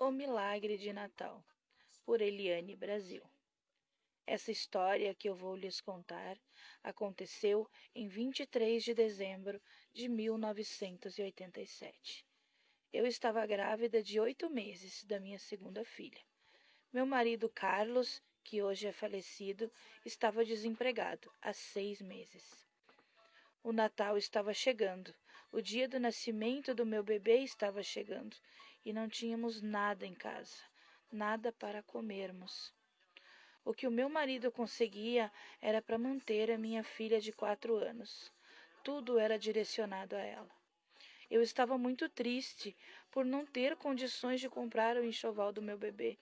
O Milagre de Natal, por Eliane Brasil. Essa história que eu vou lhes contar aconteceu em 23 de dezembro de 1987. Eu estava grávida de oito meses da minha segunda filha. Meu marido Carlos, que hoje é falecido, estava desempregado há seis meses. O Natal estava chegando, o dia do nascimento do meu bebê estava chegando e não tínhamos nada em casa, nada para comermos. O que o meu marido conseguia era para manter a minha filha de quatro anos. Tudo era direcionado a ela. Eu estava muito triste por não ter condições de comprar o enxoval do meu bebê.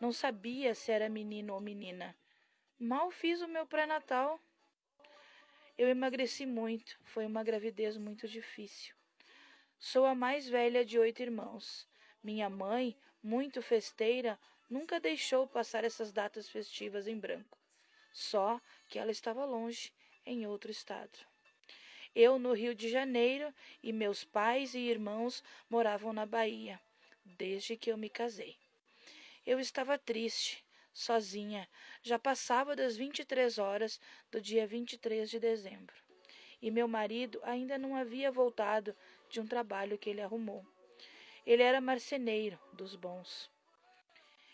Não sabia se era menino ou menina. Mal fiz o meu pré-natal. Eu emagreci muito, foi uma gravidez muito difícil. Sou a mais velha de oito irmãos. Minha mãe, muito festeira, nunca deixou passar essas datas festivas em branco. Só que ela estava longe, em outro estado. Eu no Rio de Janeiro e meus pais e irmãos moravam na Bahia, desde que eu me casei. Eu estava triste, sozinha, já passava das 23 horas do dia 23 de dezembro e meu marido ainda não havia voltado de um trabalho que ele arrumou. Ele era marceneiro dos bons.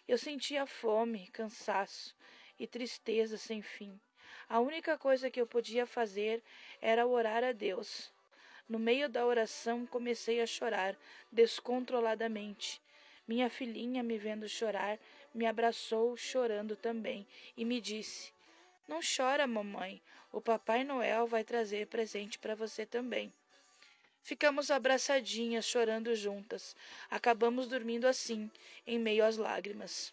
Eu sentia fome, cansaço e tristeza sem fim. A única coisa que eu podia fazer era orar a Deus. No meio da oração, comecei a chorar descontroladamente. Minha filhinha, me vendo chorar, me abraçou chorando também e me disse: não chora, mamãe. O Papai Noel vai trazer presente para você também. Ficamos abraçadinhas, chorando juntas. Acabamos dormindo assim, em meio às lágrimas.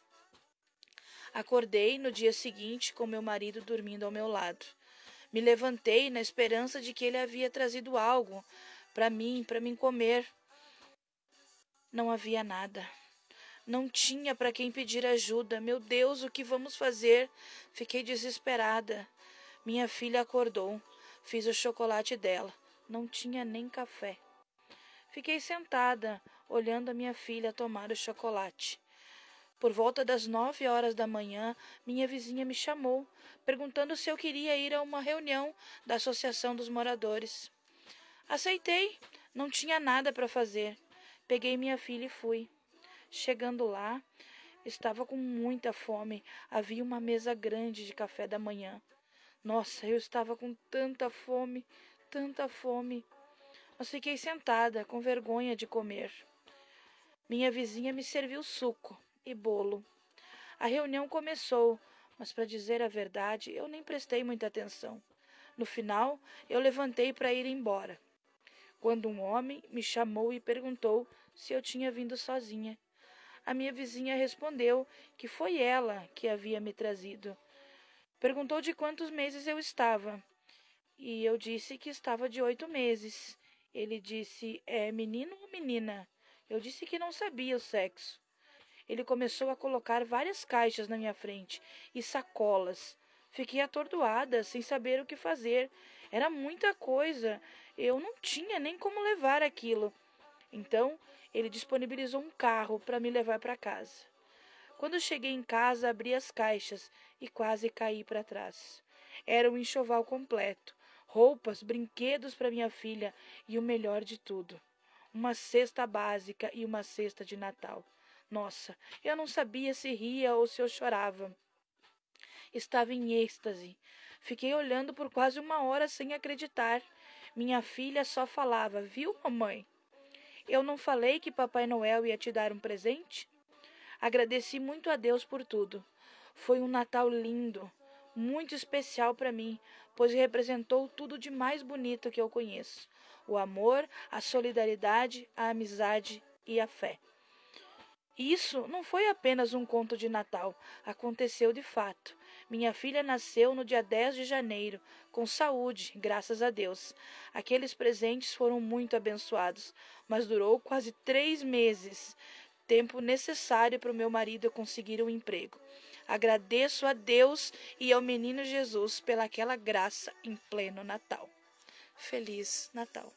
Acordei no dia seguinte com meu marido dormindo ao meu lado. Me levantei na esperança de que ele havia trazido algo para mim, para mim comer. Não havia nada. Não tinha para quem pedir ajuda. Meu Deus, o que vamos fazer? Fiquei desesperada. Minha filha acordou. Fiz o chocolate dela. Não tinha nem café. Fiquei sentada, olhando a minha filha tomar o chocolate. Por volta das nove horas da manhã, minha vizinha me chamou, perguntando se eu queria ir a uma reunião da Associação dos Moradores. Aceitei, não tinha nada para fazer. Peguei minha filha e fui. Chegando lá, estava com muita fome. Havia uma mesa grande de café da manhã. Nossa, eu estava com tanta fome, tanta fome. Mas fiquei sentada, com vergonha de comer. Minha vizinha me serviu suco e bolo. A reunião começou, mas para dizer a verdade, eu nem prestei muita atenção. No final, eu levantei para ir embora. Quando um homem me chamou e perguntou se eu tinha vindo sozinha a minha vizinha respondeu que foi ela que havia me trazido. Perguntou de quantos meses eu estava. E eu disse que estava de oito meses. Ele disse: É menino ou menina? Eu disse que não sabia o sexo. Ele começou a colocar várias caixas na minha frente e sacolas. Fiquei atordoada, sem saber o que fazer. Era muita coisa. Eu não tinha nem como levar aquilo. Então, ele disponibilizou um carro para me levar para casa. Quando cheguei em casa, abri as caixas e quase caí para trás. Era um enxoval completo, roupas, brinquedos para minha filha e o melhor de tudo, uma cesta básica e uma cesta de Natal. Nossa, eu não sabia se ria ou se eu chorava. Estava em êxtase. Fiquei olhando por quase uma hora sem acreditar. Minha filha só falava, viu, mamãe? Eu não falei que Papai Noel ia te dar um presente? Agradeci muito a Deus por tudo. Foi um Natal lindo, muito especial para mim, pois representou tudo de mais bonito que eu conheço: o amor, a solidariedade, a amizade e a fé. Isso não foi apenas um conto de Natal, aconteceu de fato. Minha filha nasceu no dia 10 de janeiro, com saúde, graças a Deus. Aqueles presentes foram muito abençoados, mas durou quase três meses tempo necessário para o meu marido conseguir um emprego. Agradeço a Deus e ao menino Jesus pelaquela graça em pleno Natal. Feliz Natal.